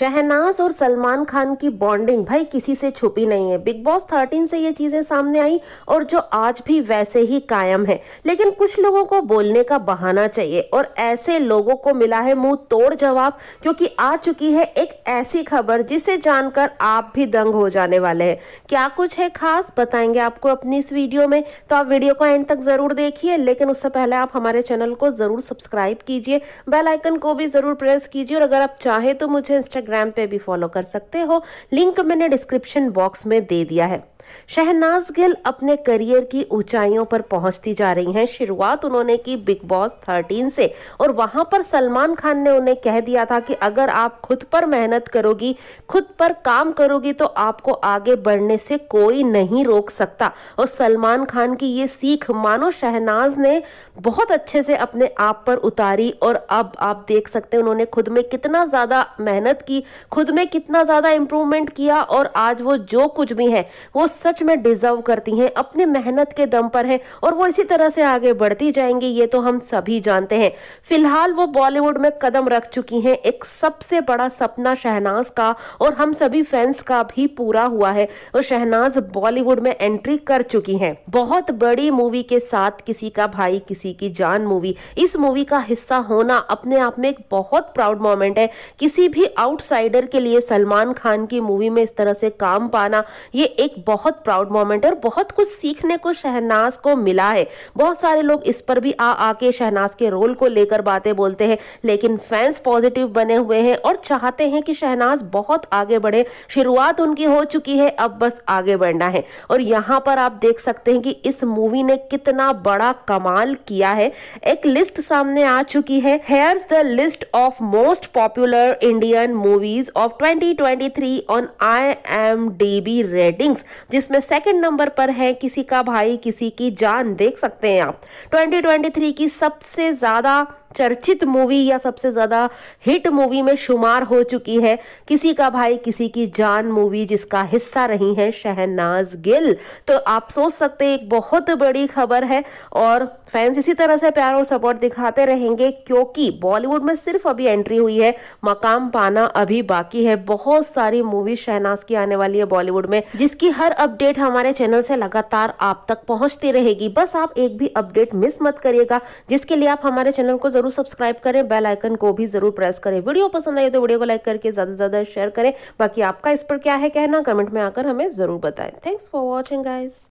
शहनाज और सलमान खान की बॉन्डिंग भाई किसी से छुपी नहीं है बिग बॉस थर्टीन से ये चीज़ें सामने आई और जो आज भी वैसे ही कायम है लेकिन कुछ लोगों को बोलने का बहाना चाहिए और ऐसे लोगों को मिला है मुंह तोड़ जवाब क्योंकि आ चुकी है एक ऐसी खबर जिसे जानकर आप भी दंग हो जाने वाले हैं क्या कुछ है खास बताएंगे आपको अपनी इस वीडियो में तो आप वीडियो को एंड तक ज़रूर देखिए लेकिन उससे पहले आप हमारे चैनल को ज़रूर सब्सक्राइब कीजिए बेलाइकन को भी ज़रूर प्रेस कीजिए और अगर आप चाहें तो मुझे इंस्टाग्राम इंस्टाग्राम पे भी फॉलो कर सकते हो लिंक मैंने डिस्क्रिप्शन बॉक्स में दे दिया है शहनाज गिल अपने करियर की ऊंचाइयों पर पहुंचती जा रही हैं शुरुआत उन्होंने की बिग बॉस 13 से और वहां पर सलमान खान ने उन्हें कह दिया था कि अगर आप खुद पर मेहनत करोगी खुद पर काम करोगी तो आपको आगे बढ़ने से कोई नहीं रोक सकता और सलमान खान की ये सीख मानो शहनाज ने बहुत अच्छे से अपने आप पर उतारी और अब आप देख सकते हैं उन्होंने खुद में कितना ज़्यादा मेहनत की खुद में कितना ज़्यादा इम्प्रूवमेंट किया और आज वो जो कुछ भी है वो सच में डिजर्व करती हैं अपने मेहनत के दम पर हैं और वो इसी तरह से आगे बढ़ती जाएंगी ये तो हम सभी जानते हैं फिलहाल वो बॉलीवुड में कदम रख चुकी हैं एक सबसे बड़ा सपना शहनाज का और हम सभी फैंस का भी पूरा हुआ है और शहनाज बॉलीवुड में एंट्री कर चुकी हैं बहुत बड़ी मूवी के साथ किसी का भाई किसी की जान मूवी इस मूवी का हिस्सा होना अपने आप में एक बहुत प्राउड मोमेंट है किसी भी आउटसाइडर के लिए सलमान खान की मूवी में इस तरह से काम पाना ये एक बहुत बहुत प्राउड मोमेंट है और बहुत कुछ सीखने को शहनाज को मिला है बहुत सारे लोग इस पर भी आ आके शहनाज के रोल को लेकर बातें बोलते हैं लेकिन फैंस पॉजिटिव बने हुए हैं और चाहते हैं कि शहनाज बहुत आगे बढ़े शुरुआत उनकी हो चुकी है अब बस आगे बढ़ना है और यहाँ पर आप देख सकते हैं कि इस मूवी ने कितना बड़ा कमाल किया है एक लिस्ट सामने आ चुकी है here's the list of most popular Indian movies of 2023 on I M ratings जिसमें सेकंड नंबर पर है किसी का भाई किसी की जान देख सकते हैं आप 2023 की सबसे ज़्यादा चर्चित मूवी या सबसे ज़्यादा हिट मूवी में शुमार हो चुकी है किसी का भाई किसी की जान मूवी जिसका हिस्सा रही है शहनाज गिल तो आप सोच सकते हैं एक बहुत बड़ी खबर है और फैंस इसी तरह से प्यार और सपोर्ट दिखाते रहेंगे क्योंकि बॉलीवुड में सिर्फ अभी एंट्री हुई है मकाम पाना अभी बाकी है बहुत सारी मूवी शहनाज की आने वाली है बॉलीवुड में जिसकी हर अपडेट हमारे चैनल से लगातार आप तक पहुंचती रहेगी बस आप एक भी अपडेट मिस मत करिएगा जिसके लिए आप हमारे चैनल को जरूर सब्सक्राइब करें बेल आइकन को भी जरूर प्रेस करें वीडियो पसंद आई तो वीडियो को लाइक करके ज़्यादा से ज़्यादा शेयर करें बाकी आपका इस पर क्या है कहना कमेंट में आकर हमें ज़रूर बताएं थैंक्स फॉर वॉचिंग गाइज